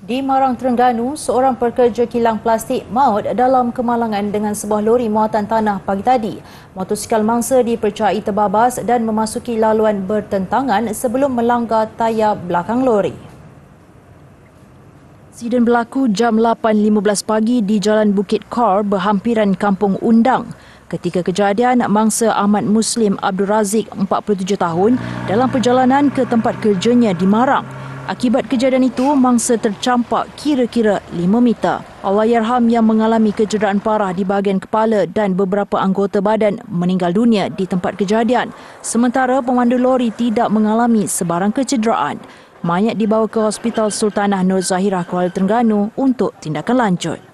Di Marang, Terengganu, seorang pekerja kilang plastik maut dalam kemalangan dengan sebuah lori muatan tanah pagi tadi. Motosikal mangsa dipercayai terbabas dan memasuki laluan bertentangan sebelum melanggar tayar belakang lori. Siden berlaku jam 8.15 pagi di Jalan Bukit Kor berhampiran Kampung Undang. Ketika kejadian, mangsa Ahmad Muslim Abdul Razik, 47 tahun, dalam perjalanan ke tempat kerjanya di Marang. Akibat kejadian itu, mangsa tercampak kira-kira 5 meter. Allah yang mengalami kecederaan parah di bahagian kepala dan beberapa anggota badan meninggal dunia di tempat kejadian. Sementara pemandu lori tidak mengalami sebarang kecederaan. Mayat dibawa ke Hospital Sultanah Nur Zahirah Kuala Terengganu untuk tindakan lanjut.